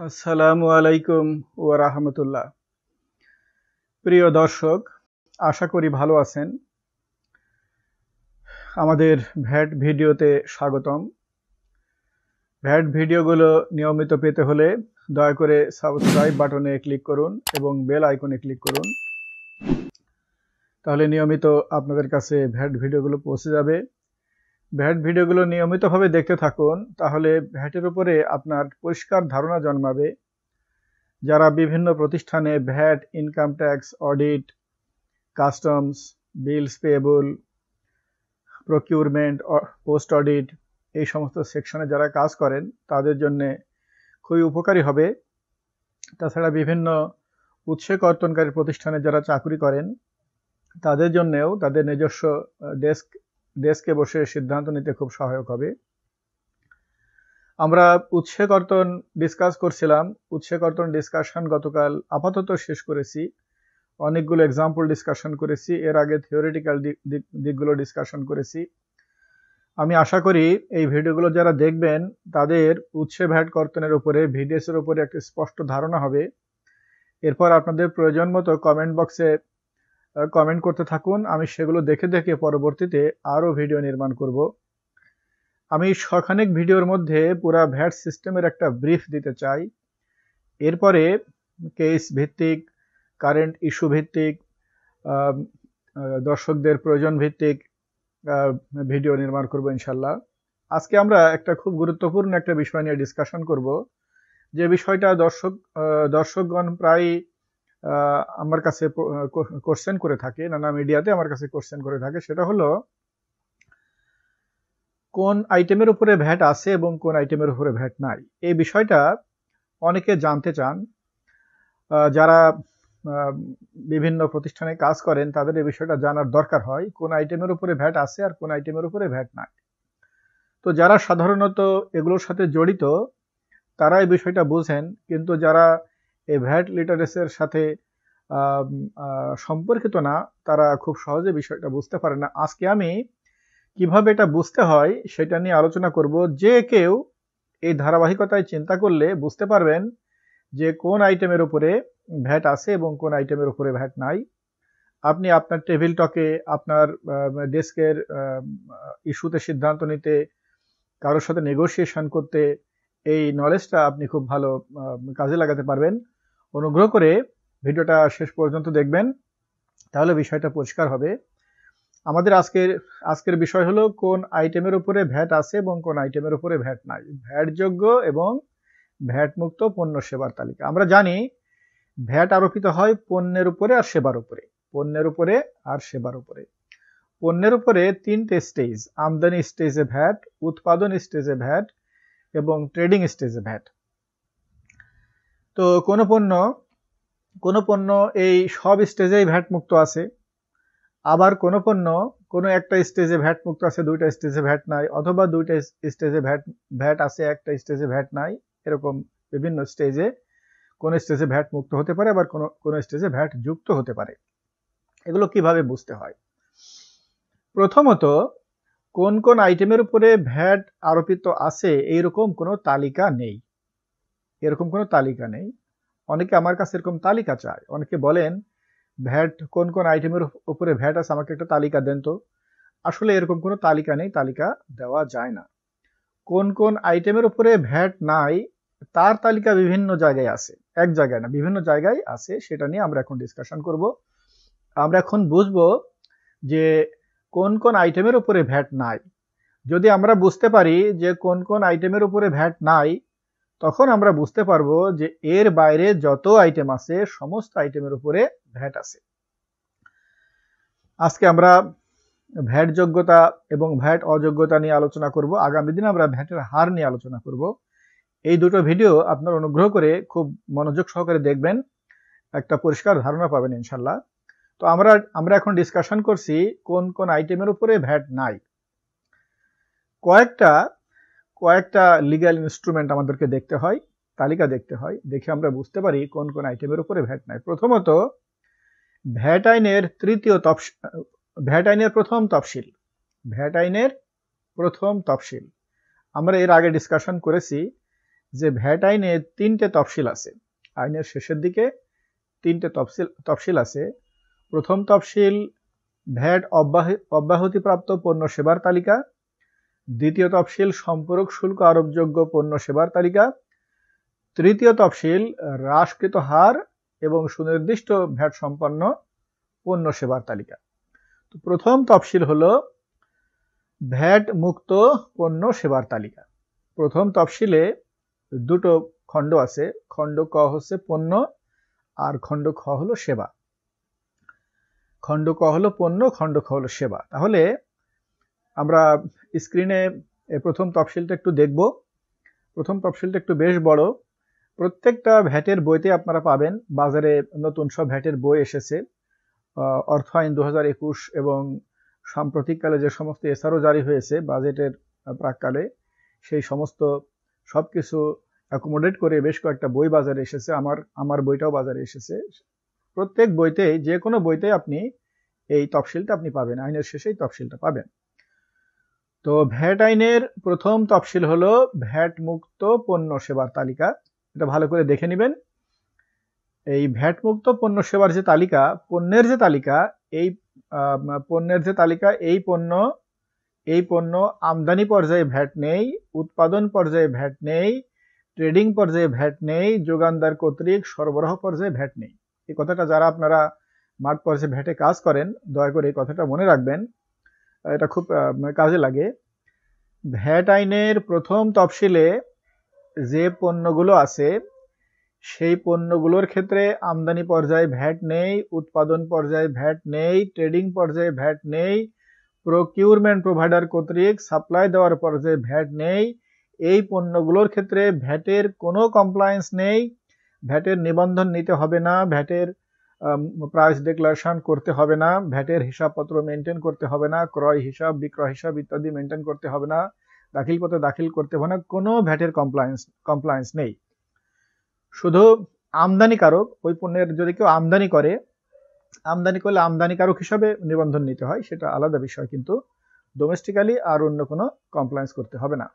আসসালামু আলাইকুম ও রাহমতুল্লাহ প্রিয় দর্শক আশা করি ভালো আছেন আমাদের ভ্যাট ভিডিওতে স্বাগতম ভ্যাট ভিডিওগুলো নিয়মিত পেতে হলে দয়া করে সাবস্ক্রাইব বাটনে ক্লিক করুন এবং বেল আইকনে ক্লিক করুন তাহলে নিয়মিত আপনাদের কাছে ভ্যাট ভিডিওগুলো পৌঁছে যাবে ভ্যাট ভিডিওগুলো নিয়মিতভাবে দেখতে থাকুন তাহলে ভ্যাটের উপরে আপনার পরিষ্কার ধারণা জন্মাবে যারা বিভিন্ন প্রতিষ্ঠানে VAT income tax audit customs bills payable procurement post audit এই সমস্ত সেকশনে যারা কাজ করেন তাদের জন্যে খুবই উপকারী হবে তাছাড়া বিভিন্ন উৎসে কর্তনকারী প্রতিষ্ঠানে যারা চাকরি করেন তাদের জন্যেও তাদের নিজস্ব ডেস্ক ডেস্কে বসে সিদ্ধান্ত নিতে খুব সহায়ক হবে আমরা কর্তন ডিসকাস করছিলাম কর্তন ডিসকাশন গতকাল আপাতত শেষ করেছি অনেকগুলো এক্সাম্পল ডিসকাশন করেছি এর আগে থিওরিটিক্যাল দিকগুলো ডিসকাশন করেছি আমি আশা করি এই ভিডিওগুলো যারা দেখবেন তাদের উৎসে ভ্যাট কর্তনের উপরে ভিডিএসের উপরে একটা স্পষ্ট ধারণা হবে এরপর আপনাদের প্রয়োজন মতো কমেন্ট বক্সে কমেন্ট করতে থাকুন আমি সেগুলো দেখে দেখে পরবর্তীতে আরও ভিডিও নির্মাণ করব আমি শখানেক ভিডিওর মধ্যে পুরা ভ্যাট সিস্টেমের একটা ব্রিফ দিতে চাই এরপরে কেস ভিত্তিক কারেন্ট ইস্যু ভিত্তিক দর্শকদের প্রয়োজন ভিত্তিক ভিডিও নির্মাণ করব ইনশাল্লাহ আজকে আমরা একটা খুব গুরুত্বপূর্ণ একটা বিষয় নিয়ে ডিসকাশন করব যে বিষয়টা দর্শক দর্শকগণ প্রায় আমার কাছে কোশ্চেন করে থাকে নানা মিডিয়াতে আমার কাছে কোশ্চেন করে থাকে সেটা হলো কোন আইটেমের উপরে ভ্যাট আছে এবং কোন আইটেমের উপরে ভ্যাট নাই এই বিষয়টা অনেকে জানতে চান যারা বিভিন্ন প্রতিষ্ঠানে কাজ করেন তাদের এই বিষয়টা জানার দরকার হয় কোন আইটেমের উপরে ভ্যাট আছে আর কোন আইটেমের উপরে ভ্যাট নাই তো যারা সাধারণত এগুলোর সাথে জড়িত তারা এই বিষয়টা বোঝেন কিন্তু যারা এই ভ্যাট লিটারেসের সাথে সম্পর্কিত না তারা খুব সহজে বিষয়টা বুঝতে পারে না আজকে আমি কিভাবে এটা বুঝতে হয় সেটা নিয়ে আলোচনা করব যে কেউ এই ধারাবাহিকতায় চিন্তা করলে বুঝতে পারবেন যে কোন আইটেমের উপরে ভ্যাট আছে এবং কোন আইটেমের উপরে ভ্যাট নাই আপনি আপনার টেবিল টকে আপনার ডেস্কের ইস্যুতে সিদ্ধান্ত নিতে কারোর সাথে নেগোসিয়েশন করতে এই নলেজটা আপনি খুব ভালো কাজে লাগাতে পারবেন অনুগ্রহ করে ভিডিওটা শেষ পর্যন্ত দেখবেন তাহলে বিষয়টা পরিষ্কার হবে আমাদের আজকের আজকের বিষয় হলো কোন আইটেমের উপরে ভ্যাট আছে এবং কোন আইটেমের উপরে ভ্যাট নাই ভ্যাটযোগ্য এবং ভ্যাটমুক্ত পণ্য সেবার তালিকা আমরা জানি ভ্যাট আরোপিত হয় পণ্যের উপরে আর সেবার উপরে পণ্যের উপরে আর সেবার উপরে পণ্যের উপরে তিনটে স্টেজ আমদানি স্টেজে ভ্যাট উৎপাদন স্টেজে ভ্যাট এবং ট্রেডিং স্টেজে ভ্যাট তো কোনো পণ্য কোনো পণ্য এই সব স্টেজেই ভ্যাট মুক্ত আছে আবার কোনো পণ্য কোনো একটা স্টেজে ভ্যাট মুক্ত আছে দুইটা স্টেজে ভ্যাট নাই অথবা দুইটা স্টেজে ভ্যাট ভ্যাট আছে একটা স্টেজে ভ্যাট নাই এরকম বিভিন্ন স্টেজে কোনো স্টেজে ভ্যাট মুক্ত হতে পারে আবার কোনো কোনো স্টেজে ভ্যাট যুক্ত হতে পারে এগুলো কিভাবে বুঝতে হয় প্রথমত কোন কোন আইটেমের উপরে ভ্যাট আরোপিত আছে এইরকম কোনো তালিকা নেই এরকম কোনো তালিকা নেই অনেকে আমার কাছে এরকম তালিকা চায় অনেকে বলেন ভ্যাট কোন কোন আইটেমের উপরে ভ্যাট আছে আমাকে একটা তালিকা দেন তো আসলে এরকম কোনো তালিকা নেই তালিকা দেওয়া যায় না কোন কোন আইটেমের উপরে ভ্যাট নাই তার তালিকা বিভিন্ন জায়গায় আছে এক জায়গায় না বিভিন্ন জায়গায় আছে সেটা নিয়ে আমরা এখন ডিসকাশন করব আমরা এখন বুঝব যে কোন কোন আইটেমের উপরে ভ্যাট নাই যদি আমরা বুঝতে পারি যে কোন কোন আইটেমের উপরে ভ্যাট নাই তখন আমরা বুঝতে পারবো যে এর বাইরে যত আইটেম আছে সমস্ত আইটেমের উপরে ভ্যাট আছে আজকে আমরা ভ্যাট যোগ্যতা এবং ভ্যাট অযোগ্যতা নিয়ে আলোচনা করব আগামী দিন আমরা ভ্যাটের হার নিয়ে আলোচনা করব এই দুটো ভিডিও আপনার অনুগ্রহ করে খুব মনোযোগ সহকারে দেখবেন একটা পরিষ্কার ধারণা পাবেন ইনশাল্লাহ তো আমরা আমরা এখন ডিসকাশন করছি কোন কোন আইটেমের উপরে ভ্যাট নাই কয়েকটা কয়েকটা লিগ্যাল ইনস্ট্রুমেন্ট আমাদেরকে দেখতে হয় তালিকা দেখতে হয় দেখে আমরা বুঝতে পারি কোন কোন আইটেমের উপরে ভ্যাট নাই প্রথমত ভ্যাট আইনের তৃতীয় তফস ভ্যাট আইনের প্রথম তফসিল ভ্যাট আইনের প্রথম তফসিল আমরা এর আগে ডিসকাশন করেছি যে ভ্যাট আইনে তিনটে তফসিল আছে আইনের শেষের দিকে তিনটে তফসিল তফসিল আছে প্রথম তফসিল ভ্যাট অব্যাহতিপ্রাপ্ত পণ্য সেবার তালিকা দ্বিতীয় তফসিল সম্পূরক শুল্ক আরোপযোগ্য পণ্য সেবার তালিকা তৃতীয় তফসিল হ্রাসকৃত হার এবং সুনির্দিষ্ট ভ্যাট সম্পন্ন পণ্য সেবার তালিকা তো প্রথম তফসিল হল ভ্যাট মুক্ত পণ্য সেবার তালিকা প্রথম তফসিলে দুটো খণ্ড আছে খণ্ড ক হচ্ছে পণ্য আর খণ্ড খ হলো সেবা খণ্ড ক হলো পণ্য খণ্ড খ হলো সেবা তাহলে আমরা স্ক্রিনে প্রথম তফসিলটা একটু দেখব প্রথম তফসিলটা একটু বেশ বড় প্রত্যেকটা ভ্যাটের বইতে আপনারা পাবেন বাজারে নতুন সব ভ্যাটের বই এসেছে অর্থ আইন দু এবং সাম্প্রতিককালে যে সমস্ত এসআরও জারি হয়েছে বাজেটের প্রাককালে সেই সমস্ত সব কিছু অ্যাকোমোডেট করে বেশ কয়েকটা বই বাজারে এসেছে আমার আমার বইটাও বাজারে এসেছে প্রত্যেক বইতে যে কোনো বইতে আপনি এই তফসিলটা আপনি পাবেন আইনের শেষে এই তফসিলটা পাবেন তো ভ্যাট আইনের প্রথম তফসিল হলো ভ্যাট মুক্ত পণ্য সেবার তালিকা এটা ভালো করে দেখে নেবেন এই ভ্যাট মুক্ত পণ্য সেবার যে তালিকা পণ্যের যে তালিকা এই পণ্যের যে তালিকা এই পণ্য এই পণ্য আমদানি পর্যায়ে ভ্যাট নেই উৎপাদন পর্যায়ে ভ্যাট নেই ট্রেডিং পর্যায়ে ভ্যাট নেই যোগানদার কর্তৃক সরবরাহ পর্যায়ে ভ্যাট নেই এই কথাটা যারা আপনারা মাঠ পর্যায়ে ভ্যাটে কাজ করেন দয়া করে এই কথাটা মনে রাখবেন এটা খুব কাজে লাগে ভ্যাট আইনের প্রথম তফসিলে যে পণ্যগুলো আছে সেই পণ্যগুলোর ক্ষেত্রে আমদানি পর্যায়ে ভ্যাট নেই উৎপাদন পর্যায়ে ভ্যাট নেই ট্রেডিং পর্যায়ে ভ্যাট নেই প্রকিউরমেন্ট প্রোভাইডার কর্তৃক সাপ্লাই দেওয়ার পর্যায়ে ভ্যাট নেই এই পণ্যগুলোর ক্ষেত্রে ভ্যাটের কোনো কমপ্লায়েন্স নেই ভ্যাটের নিবন্ধন নিতে হবে না ভ্যাটের প্রাইস ডিক্লারেশন করতে হবে না ভ্যাটের হিসাবপত্র মেনটেন করতে হবে না ক্রয় হিসাব বিক্রয় হিসাব ইত্যাদি মেনটেন করতে হবে না দাখিলপত্র দাখিল করতে হবে না কোনো ভ্যাটের কমপ্লায়েন্স কমপ্লায়েন্স নেই শুধু আমদানিকারক ওই পণ্যের যদি কেউ আমদানি করে আমদানি করলে আমদানিকারক হিসাবে নিবন্ধন নিতে হয় সেটা আলাদা বিষয় কিন্তু ডোমেস্টিক্যালি আর অন্য কোনো কমপ্লায়েন্স করতে হবে না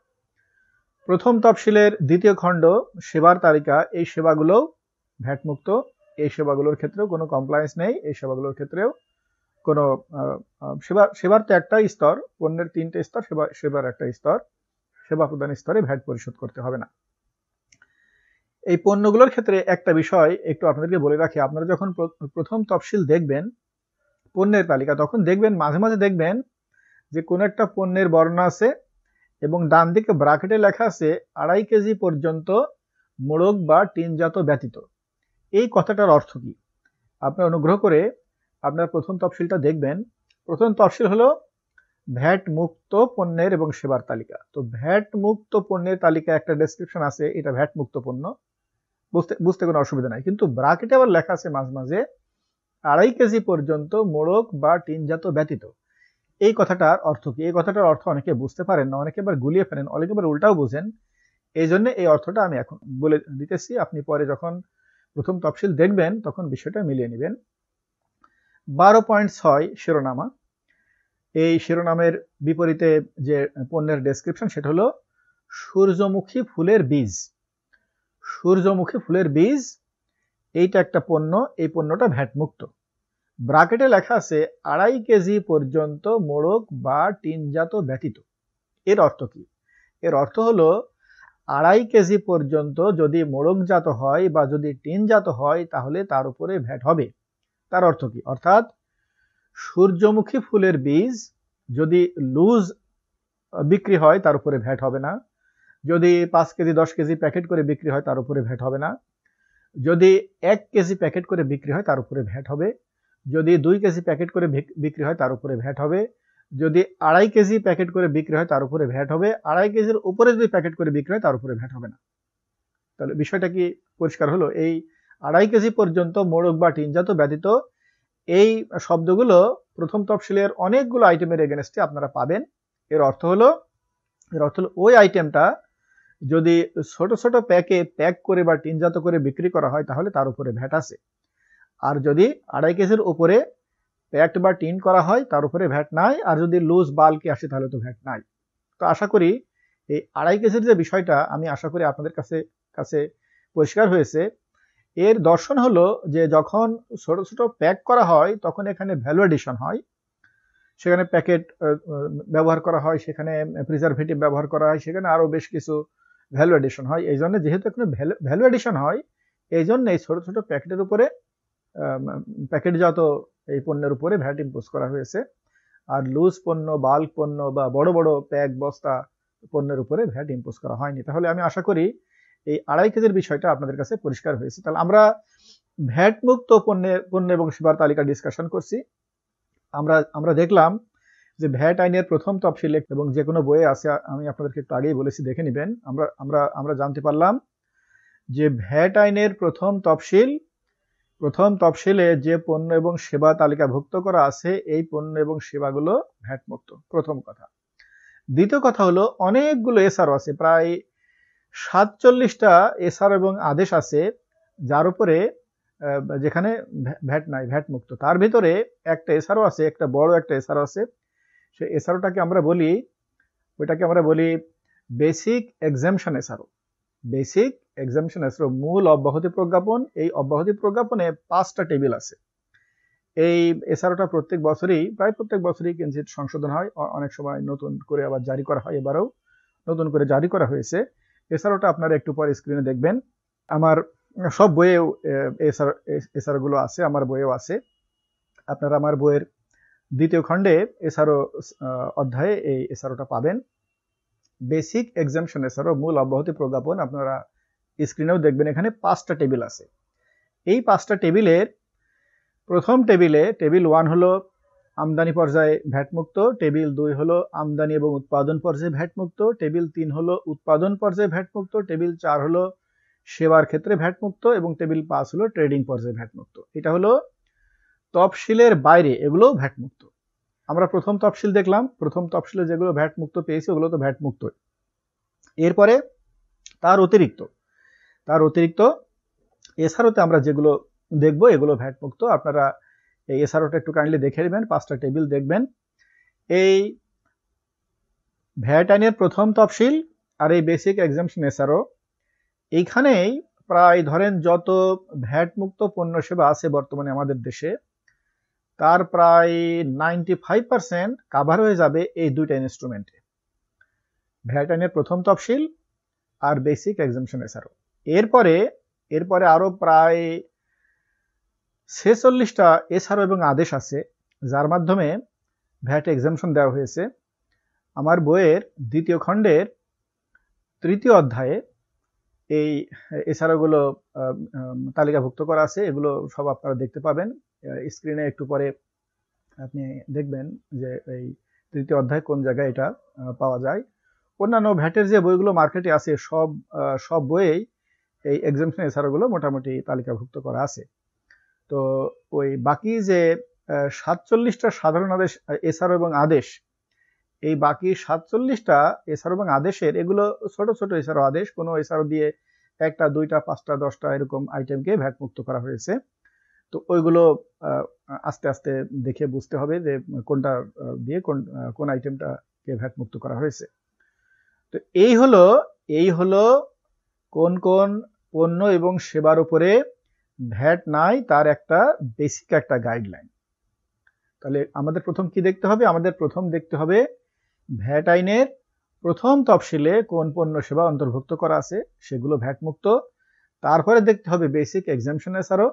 প্রথম তফসিলের দ্বিতীয় খণ্ড সেবার তালিকা এই সেবাগুলোও ভ্যাটমুক্ত এই সেবাগুলোর ক্ষেত্রেও কোনো কমপ্লায়েন্স নেই এই সেবাগুলোর ক্ষেত্রেও কোনো সেবা সেবার তো একটাই স্তর পণ্যের তিনটে স্তর সেবা সেবার একটা স্তর সেবা প্রদান স্তরে ভ্যাট পরিশোধ করতে হবে না এই পণ্যগুলোর ক্ষেত্রে একটা বিষয় একটু আপনাদেরকে বলে রাখি আপনারা যখন প্রথম তফসিল দেখবেন পণ্যের তালিকা তখন দেখবেন মাঝে মাঝে দেখবেন যে কোনো একটা পণ্যের বর্ণনা আছে এবং ডান দিকে ব্রাকেটে লেখা আছে আড়াই কেজি পর্যন্ত মোড়ক বা টিনজাত ব্যতীত এই কথাটার অর্থ কী আপনি অনুগ্রহ করে আপনার প্রথম তফসিলটা দেখবেন প্রথম তফসিল হলো ভ্যাট মুক্ত পণ্যের এবং সেবার তালিকা তো ভ্যাট মুক্ত পণ্যের তালিকা একটা ডেসক্রিপশন আছে এটা ভ্যাট মুক্ত পণ্য বুঝতে বুঝতে কোনো অসুবিধা নাই কিন্তু ব্রাকেটে আবার লেখা আছে মাঝে মাঝে আড়াই কেজি পর্যন্ত মোড়ক বা টিনজাত ব্যতীত এই কথাটার অর্থ কি এই কথাটার অর্থ অনেকে বুঝতে পারেন না অনেকে আবার গুলিয়ে ফেলেন অনেকে আবার উল্টাও বোঝেন এই জন্য এই অর্থটা আমি এখন বলে দিতেছি আপনি পরে যখন প্রথম তফসিল দেখবেন তখন বিষয়টা মিলিয়ে নেবেন বারো পয়েন্ট ছয় শিরোনামা এই শিরোনামের বিপরীতে যে পণ্যের ডেসক্রিপশন সেটা হলো সূর্যমুখী ফুলের বীজ সূর্যমুখী ফুলের বীজ এইটা একটা পণ্য এই পণ্যটা ভ্যাটমুক্ত ব্রাকেটে লেখা আছে আড়াই কেজি পর্যন্ত মোড়ক বা টিনজাত ব্যতীত এর অর্থ কি এর অর্থ হলো আড়াই কেজি পর্যন্ত যদি মোড়কজাত হয় বা যদি টিনজাত হয় তাহলে তার উপরে ভ্যাট হবে তার অর্থ কি অর্থাৎ সূর্যমুখী ফুলের বীজ যদি লুজ বিক্রি হয় তার উপরে ভ্যাট হবে না যদি পাঁচ কেজি দশ কেজি প্যাকেট করে বিক্রি হয় তার উপরে ভ্যাট হবে না যদি এক কেজি প্যাকেট করে বিক্রি হয় তার উপরে ভ্যাট হবে যদি দুই কেজি প্যাকেট করে বিক্রি হয় তার উপরে ভ্যাট হবে যদি আড়াই কেজি প্যাকেট করে বিক্রি হয় তার উপরে ভ্যাট হবে আড়াই কেজির উপরে যদি প্যাকেট করে বিক্রি হয় তার উপরে ভ্যাট হবে না তাহলে বিষয়টা কি পরিষ্কার হলো এই আড়াই কেজি পর্যন্ত মোড়ক বা টিনজাত ব্যতীত এই শব্দগুলো প্রথম তফসিলের অনেকগুলো আইটেমের এগেনস্টে আপনারা পাবেন এর অর্থ হলো এর অর্থ হলো ওই আইটেমটা যদি ছোট ছোট প্যাকে প্যাক করে বা টিনজাত করে বিক্রি করা হয় তাহলে তার উপরে ভ্যাট আছে আর যদি আড়াই কেজির উপরে প্যাক্ট বা টিন করা হয় তার উপরে ভ্যাট নাই আর যদি লুজ বাল্কে আসে তাহলে তো ভ্যাট নাই তো আশা করি এই আড়াই কেজির যে বিষয়টা আমি আশা করি আপনাদের কাছে কাছে পরিষ্কার হয়েছে এর দর্শন হলো যে যখন ছোট ছোট প্যাক করা হয় তখন এখানে ভ্যালু এডিশন হয় সেখানে প্যাকেট ব্যবহার করা হয় সেখানে প্রিজারভেটিভ ব্যবহার করা হয় সেখানে আরও বেশ কিছু ভ্যালু এডিশন হয় এই জন্য যেহেতু এখানে ভ্যালু এডিশন হয় এই জন্য এই ছোটো ছোটো প্যাকেটের উপরে প্যাকেটজাত এই পণ্যের উপরে ভ্যাট ইম্পোজ করা হয়েছে আর লুজ পণ্য বাল্ক পণ্য বা বড় বড় প্যাক বস্তা পণ্যের উপরে ভ্যাট ইম্পোজ করা হয়নি তাহলে আমি আশা করি এই আড়াই কেজির বিষয়টা আপনাদের কাছে পরিষ্কার হয়েছে তাহলে আমরা ভ্যাট মুক্ত পণ্যের পণ্য এবং সেবার তালিকা ডিসকাশন করছি আমরা আমরা দেখলাম যে ভ্যাট আইনের প্রথম তফসিল এবং যে কোনো বইয়ে আছে আমি আপনাদেরকে একটু আগেই বলেছি দেখে নেবেন আমরা আমরা আমরা জানতে পারলাম যে ভ্যাট আইনের প্রথম তফসিল প্রথম তফসিলে যে পণ্য এবং সেবা তালিকাভুক্ত করা আছে এই পণ্য এবং সেবাগুলো ভ্যাটমুক্ত প্রথম কথা দ্বিতীয় কথা হলো অনেকগুলো এসআর আছে প্রায় সাতচল্লিশটা এসআর এবং আদেশ আছে যার উপরে যেখানে ভ্যাট নাই ভ্যাট মুক্ত তার ভিতরে একটা এসআরও আছে একটা বড় একটা এসআরও আছে সে এসআরওটাকে আমরা বলি ওইটাকে আমরা বলি basic exemption SRO basic exemption আসলো মূল অব্যাহতি প্রজ্ঞাপন এই অব্যাহতি প্রজ্ঞাপনে পাঁচটা টেবিল আছে এই এছাড়াটা প্রত্যেক বছরই প্রায় প্রত্যেক বছরই কিঞ্চিত সংশোধন হয় অনেক সময় নতুন করে আবার জারি করা হয় এবারও নতুন করে জারি করা হয়েছে এছাড়াটা আপনারা একটু পর স্ক্রিনে দেখবেন আমার সব বইয়েও এসআর এছাড়াগুলো আছে আমার বইয়েও আছে আপনারা আমার বইয়ের দ্বিতীয় খণ্ডে এসআরও অধ্যায়ে এই এসআরওটা পাবেন বেসিক এক্সামশন এছাড়াও মূল অব্যাহতি প্রজ্ঞাপন আপনারা স্ক্রিনেও দেখবেন এখানে পাঁচটা টেবিল আছে এই পাঁচটা টেবিলের প্রথম টেবিলে টেবিল ওয়ান হলো আমদানি পর্যায়ে ভ্যাটমুক্ত টেবিল দুই হলো আমদানি এবং উৎপাদন পর্যায়ে ভ্যাটমুক্ত টেবিল তিন হলো উৎপাদন পর্যায়ে ভ্যাটমুক্ত টেবিল চার হলো সেবার ক্ষেত্রে ভ্যাটমুক্ত এবং টেবিল পাঁচ হলো ট্রেডিং পর্যায়ে ভ্যাটমুক্ত এটা হলো তফসিলের বাইরে এগুলো ভ্যাটমুক্ত আমরা প্রথম তফসিল দেখলাম প্রথম তফসিলে যেগুলো ভ্যাট মুক্ত পেয়েছি ওগুলো তো ভ্যাট মুক্ত এরপরে তার অতিরিক্ত তার অতিরিক্ত এসআরওতে আমরা যেগুলো দেখব এগুলো ভ্যাট মুক্ত আপনারা এই এসআরওটা একটু কাইন্ডলি দেখে নেবেন পাঁচটা টেবিল দেখবেন এই ভ্যাট আইনের প্রথম তফসিল আর এই বেসিক এক্সামশন এসআরও এইখানেই প্রায় ধরেন যত ভ্যাট মুক্ত পণ্য সেবা আছে বর্তমানে আমাদের দেশে তার প্রায় নাইনটি ফাইভ পার্সেন্ট কাভার হয়ে যাবে এই দুইটা ইনস্ট্রুমেন্টে ভ্যাটাইনের প্রথম তফসিল আর বেসিক এক্সামশন এছাড়াও এরপরে এরপরে আরও প্রায় ছেচল্লিশটা এছাড়াও এবং আদেশ আছে যার মাধ্যমে ভ্যাট এক্সামশন দেওয়া হয়েছে আমার বইয়ের দ্বিতীয় খণ্ডের তৃতীয় অধ্যায়ে এই এছাড়াগুলো তালিকাভুক্ত করা আছে এগুলো সব আপনারা দেখতে পাবেন স্ক্রিনে একটু পরে আপনি দেখবেন যে এই তৃতীয় অধ্যায় কোন জায়গায় এটা পাওয়া যায় অন্যান্য ভ্যাটের যে বইগুলো মার্কেটে আছে সব সব বইয়েই এই এক্সামশন এছাড়াগুলো মোটামুটি তালিকাভুক্ত করা আছে তো ওই বাকি যে সাতচল্লিশটা সাধারণ আদেশ এসআর এবং আদেশ এই বাকি সাতচল্লিশটা এসআর এবং আদেশের এগুলো ছোট ছোট এসআরও আদেশ কোনো এসআরও দিয়ে একটা দুইটা পাঁচটা দশটা এরকম আইটেমকে ভ্যাটমুক্ত করা হয়েছে তো ওইগুলো আস্তে আস্তে দেখে বুঝতে হবে যে কোনটা দিয়ে কোন কোন আইটেমটাকে ভ্যাট মুক্ত করা হয়েছে তো এই হলো এই হলো কোন কোন পণ্য এবং সেবার উপরে ভ্যাট নাই তার একটা বেসিক একটা গাইডলাইন তাহলে আমাদের প্রথম কি দেখতে হবে আমাদের প্রথম দেখতে হবে ভ্যাট আইনের প্রথম তফসিলে কোন পণ্য সেবা অন্তর্ভুক্ত করা আছে সেগুলো ভ্যাট মুক্ত তারপরে দেখতে হবে বেসিক এক্সামশন এছাড়াও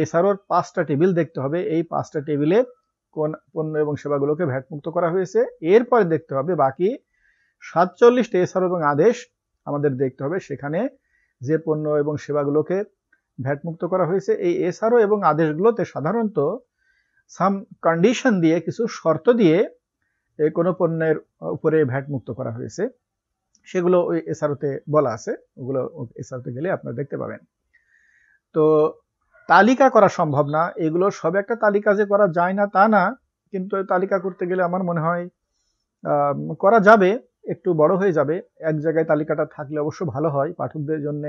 এছাড়াও পাঁচটা টেবিল দেখতে হবে এই পাঁচটা টেবিলে কোন পণ্য এবং সেবাগুলোকে ভ্যাটমুক্ত করা হয়েছে এরপরে দেখতে হবে বাকি সাতচল্লিশটা এছাড়াও এবং আদেশ আমাদের দেখতে হবে সেখানে যে পণ্য এবং সেবাগুলোকে ভ্যাটমুক্ত করা হয়েছে এই এসআরও এবং আদেশগুলোতে সাধারণত সাম কন্ডিশন দিয়ে কিছু শর্ত দিয়ে কোনো পণ্যের উপরে ভ্যাটমুক্ত করা হয়েছে সেগুলো ওই এসআরওতে বলা আছে ওগুলো এসআরওতে গেলে আপনারা দেখতে পাবেন তো তালিকা করা সম্ভব না এগুলো সব একটা তালিকা যে করা যায় না তা না কিন্তু তালিকা করতে গেলে আমার মনে হয় করা যাবে একটু বড় হয়ে যাবে এক জায়গায় তালিকাটা থাকলে অবশ্য ভালো হয় পাঠকদের জন্য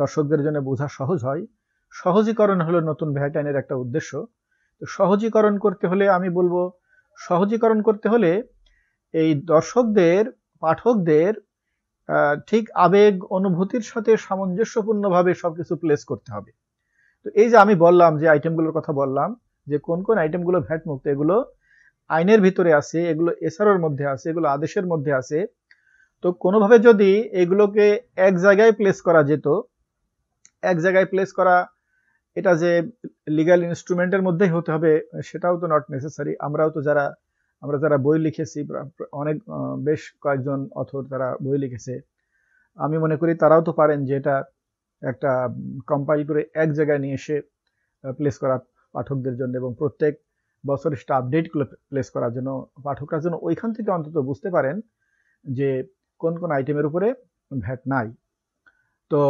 দর্শকদের জন্য বোঝা সহজ হয় সহজীকরণ হলো নতুন ভ্যাটাইনের একটা উদ্দেশ্য তো সহজীকরণ করতে হলে আমি বলবো সহজীকরণ করতে হলে এই দর্শকদের পাঠকদের ঠিক আবেগ অনুভূতির সাথে সামঞ্জস্যপূর্ণভাবে সব কিছু প্লেস করতে হবে তো এই যে আমি বললাম যে আইটেমগুলোর কথা বললাম যে কোন কোন আইটেমগুলো ভ্যাট মুক্ত এগুলো আইনের ভিতরে আছে এগুলো এসআরওর মধ্যে আছে এগুলো আদেশের মধ্যে আছে তো কোনোভাবে যদি এগুলোকে এক জায়গায় প্লেস করা যেত এক জায়গায় প্লেস করা এটা যে লিগাল ইনস্ট্রুমেন্টের মধ্যেই হতে হবে সেটাও তো নট নেসেসারি আমরাও তো যারা আমরা যারা বই লিখেছি অনেক বেশ কয়েকজন অথর তারা বই লিখেছে আমি মনে করি তারাও তো পারেন যে এটা একটা কম্পাইল করে এক জায়গায় নিয়ে এসে প্লেস করা পাঠকদের জন্য এবং প্রত্যেক বছরের সেটা আপডেটগুলো প্লেস করার জন্য পাঠকরা যেন ওইখান থেকে অন্তত বুঝতে পারেন যে কোন কোন আইটেমের উপরে ভ্যাট নাই তো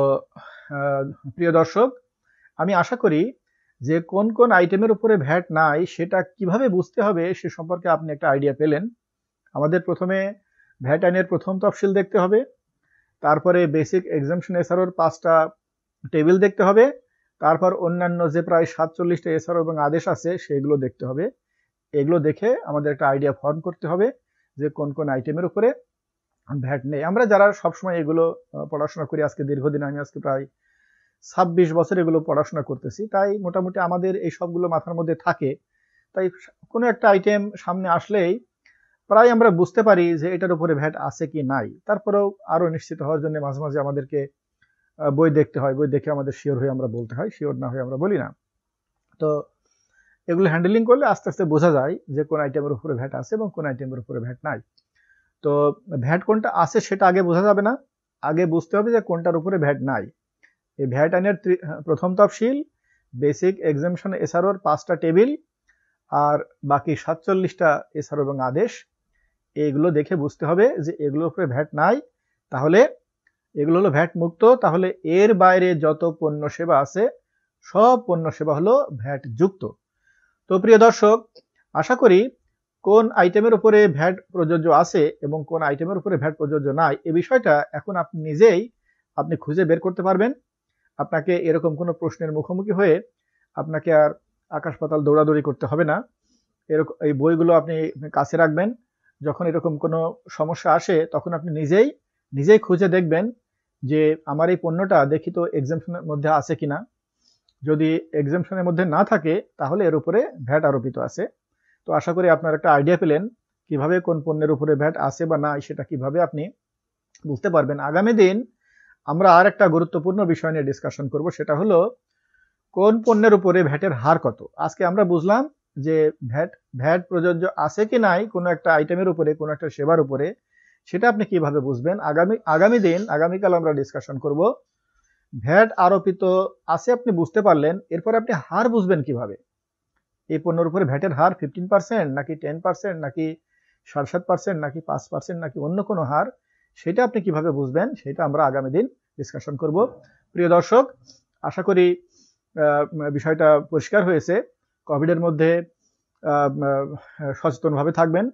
প্রিয় দর্শক আমি আশা করি যে কোন কোন আইটেমের উপরে ভ্যাট নাই সেটা কিভাবে বুঝতে হবে সে সম্পর্কে আপনি একটা আইডিয়া পেলেন আমাদের প্রথমে ভ্যাট আইনের প্রথম তফসিল দেখতে হবে তারপরে বেসিক এক্সামশন এসারোর পাঁচটা টেবিল দেখতে হবে তারপর অন্যান্য যে প্রায় সাতচল্লিশটা এসআর এবং আদেশ আছে সেগুলো দেখতে হবে এগুলো দেখে আমাদের একটা আইডিয়া ফর্ম করতে হবে যে কোন কোন আইটেমের উপরে ভ্যাট নেই আমরা যারা সবসময় এগুলো পড়াশোনা করি আজকে দীর্ঘদিন আমি আজকে প্রায় ছাব্বিশ বছর এগুলো পড়াশোনা করতেছি তাই মোটামুটি আমাদের এই সবগুলো মাথার মধ্যে থাকে তাই কোনো একটা আইটেম সামনে আসলেই প্রায় আমরা বুঝতে পারি যে এটার উপরে ভ্যাট আছে কি নাই তারপরেও আরও নিশ্চিত হওয়ার জন্য মাঝে মাঝে আমাদেরকে বই দেখতে হয় বই দেখে আমাদের শিওর হয়ে আমরা বলতে হয় শিওর না হয়ে আমরা বলি না তো এগুলো হ্যান্ডেলিং করলে আস্তে আস্তে বোঝা যায় যে কোন আইটেমের উপরে ভ্যাট আছে এবং কোন আইটেমের উপরে ভ্যাট নাই তো ভ্যাট কোনটা আছে সেটা আগে বোঝা যাবে না আগে বুঝতে হবে যে কোনটার উপরে ভ্যাট নাই এই ভ্যাট আইনের প্রথম তফসিল বেসিক এক্সামশন এসআরওর পাঁচটা টেবিল আর বাকি সাতচল্লিশটা এসআর এবং আদেশ এগুলো দেখে বুঝতে হবে যে এগুলোর উপরে ভ্যাট নাই তাহলে এগুলো হলো ভ্যাট মুক্ত তাহলে এর বাইরে যত পণ্য সেবা আছে সব পণ্য সেবা হলো ভ্যাট যুক্ত তো প্রিয় দর্শক আশা করি কোন আইটেমের উপরে ভ্যাট প্রযোজ্য আছে এবং কোন আইটেমের উপরে ভ্যাট প্রযোজ্য নাই এ বিষয়টা এখন আপনি নিজেই আপনি খুঁজে বের করতে পারবেন আপনাকে এরকম কোনো প্রশ্নের মুখোমুখি হয়ে আপনাকে আর আকাশ পাতাল দৌড়াদৌড়ি করতে হবে না এরকম এই বইগুলো আপনি কাছে রাখবেন যখন এরকম কোনো সমস্যা আসে তখন আপনি নিজেই নিজেই খুঁজে দেখবেন যে আমার এই পণ্যটা দেখি তো এক্সামশনের মধ্যে আছে কিনা যদি এক্সামশনের মধ্যে না থাকে তাহলে এর উপরে ভ্যাট আরোপিত আছে তো আশা করি আপনার একটা আইডিয়া পেলেন কিভাবে কোন পণ্যের উপরে ভ্যাট আছে বা না সেটা কিভাবে আপনি বুঝতে পারবেন আগামী দিন আমরা আর একটা গুরুত্বপূর্ণ বিষয় নিয়ে ডিসকাশন করব সেটা হলো কোন পণ্যের উপরে ভ্যাটের হার কত আজকে আমরা বুঝলাম যে ভ্যাট ভ্যাট প্রযোজ্য আছে কি নাই কোনো একটা আইটেমের উপরে কোনো একটা সেবার উপরে সেটা আপনি কিভাবে বুঝবেন আগামী আগামী দিন আগামীকাল আমরা ডিসকাশন করব ভ্যাট আরোপিত আছে আপনি বুঝতে পারলেন এরপরে আপনি হার বুঝবেন কিভাবে এই পণ্যের উপরে ভ্যাটের হার ফিফটিন পার্সেন্ট নাকি টেন পার্সেন্ট নাকি সাড়ে সাত পার্সেন্ট নাকি পাঁচ পার্সেন্ট নাকি অন্য কোনো হার সেটা আপনি কিভাবে বুঝবেন সেটা আমরা আগামী দিন ডিসকাশন করব প্রিয় দর্শক আশা করি বিষয়টা পরিষ্কার হয়েছে কোভিডের মধ্যে সচেতনভাবে থাকবেন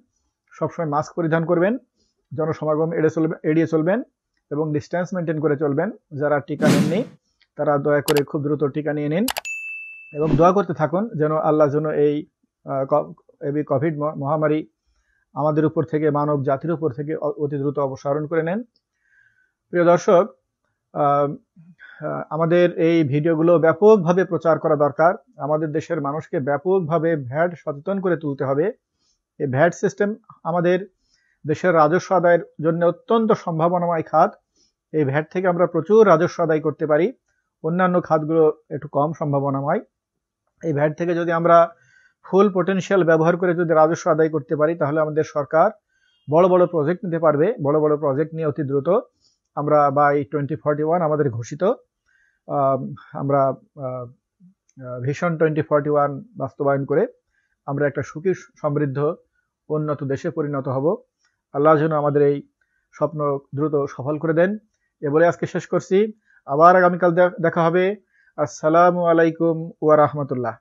সবসময় মাস্ক পরিধান করবেন জনসমাগম এড়ে চলবে এড়িয়ে চলবেন এবং ডিস্ট্যান্স মেনটেন করে চলবেন যারা টিকা নেননি তারা দয়া করে খুব দ্রুত টিকা নিয়ে নিন এবং দোয়া করতে থাকুন যেন আল্লাহ যেন এই এবি কোভিড মহামারী আমাদের উপর থেকে মানব জাতির উপর থেকে অতি দ্রুত অপসারণ করে নেন প্রিয় দর্শক আমাদের এই ভিডিওগুলো ব্যাপকভাবে প্রচার করা দরকার আমাদের দেশের মানুষকে ব্যাপকভাবে ভ্যাট সচেতন করে তুলতে হবে এই ভ্যাট সিস্টেম আমাদের দেশের রাজস্ব আদায়ের জন্য অত্যন্ত সম্ভাবনাময় খাত এই ভ্যাট থেকে আমরা প্রচুর রাজস্ব আদায় করতে পারি অন্যান্য খাতগুলো একটু কম সম্ভাবনাময় এই ভ্যাট থেকে যদি আমরা ফুল পোটেনশিয়াল ব্যবহার করে যদি রাজস্ব আদায় করতে পারি তাহলে আমাদের সরকার বড় বড় প্রজেক্ট নিতে পারবে বড় বড় প্রজেক্ট নিয়ে অতি দ্রুত আমরা বাই টোয়েন্টি ফর্টি ওয়ান আমাদের ঘোষিত আমরা ভীষণ টোয়েন্টি ফর্টি ওয়ান বাস্তবায়ন করে আমরা একটা সুখী সমৃদ্ধ উন্নত দেশে পরিণত হব আল্লাহ যেন আমাদের এই স্বপ্ন দ্রুত সফল করে দেন এ বলে আজকে শেষ করছি আবার আগামীকাল দেখা হবে আসসালামু আলাইকুম ওয়া রাহমাতুল্লাহ